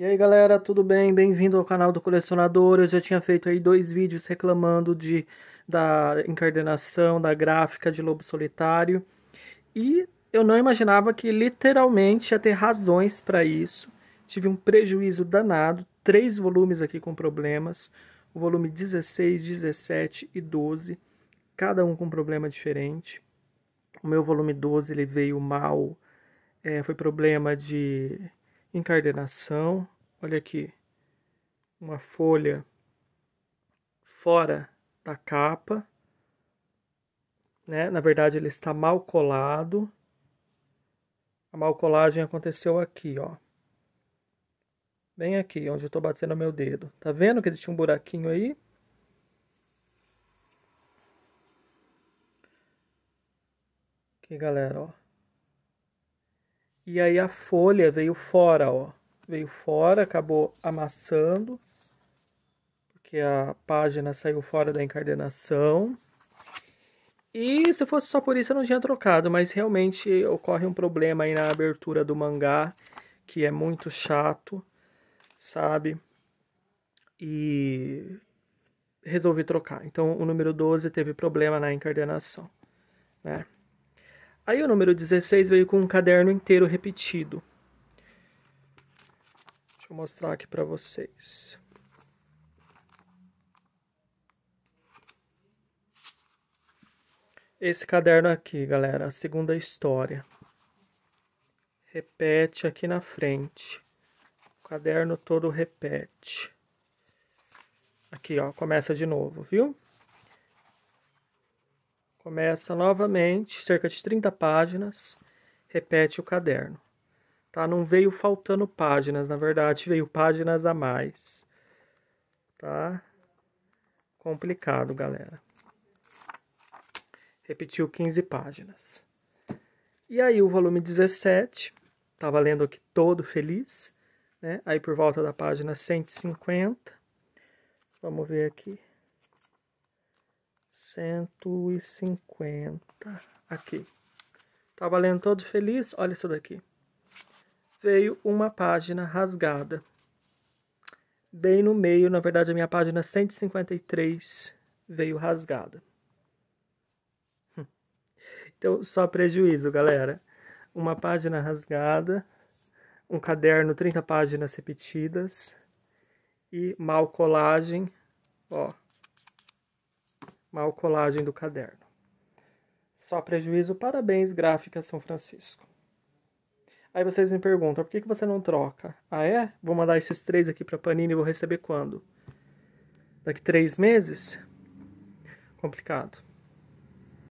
E aí galera, tudo bem? Bem-vindo ao canal do Colecionador. Eu já tinha feito aí dois vídeos reclamando de, da encardenação, da gráfica de Lobo Solitário. E eu não imaginava que literalmente ia ter razões para isso. Tive um prejuízo danado, três volumes aqui com problemas. O volume 16, 17 e 12, cada um com um problema diferente. O meu volume 12 ele veio mal, é, foi problema de encardenação. Olha aqui, uma folha fora da capa. Né? Na verdade, ele está mal colado. A mal colagem aconteceu aqui, ó. Bem aqui, onde eu estou batendo meu dedo. Tá vendo que existe um buraquinho aí? Aqui, galera, ó. E aí a folha veio fora, ó. Veio fora, acabou amassando, porque a página saiu fora da encadernação. E se fosse só por isso eu não tinha trocado, mas realmente ocorre um problema aí na abertura do mangá, que é muito chato, sabe? E resolvi trocar. Então o número 12 teve problema na encadernação, né? Aí o número 16 veio com um caderno inteiro repetido. Deixa eu mostrar aqui para vocês. Esse caderno aqui, galera, a segunda história. Repete aqui na frente. O caderno todo repete. Aqui, ó, começa de novo, viu? Começa novamente, cerca de 30 páginas, repete o caderno. Tá? Não veio faltando páginas, na verdade, veio páginas a mais. Tá? Complicado, galera. Repetiu 15 páginas. E aí o volume 17, estava lendo aqui todo feliz, né? Aí por volta da página 150. Vamos ver aqui. 150 aqui. Tava tá lendo todo feliz? Olha isso daqui. Veio uma página rasgada. Bem no meio, na verdade, a minha página 153 veio rasgada. Hum. Então, só prejuízo, galera. Uma página rasgada, um caderno 30 páginas repetidas e mal colagem, ó mal colagem do caderno. Só prejuízo, parabéns, gráfica São Francisco. Aí vocês me perguntam, por que, que você não troca? Ah, é? Vou mandar esses três aqui para Panini e vou receber quando? Daqui três meses? Complicado.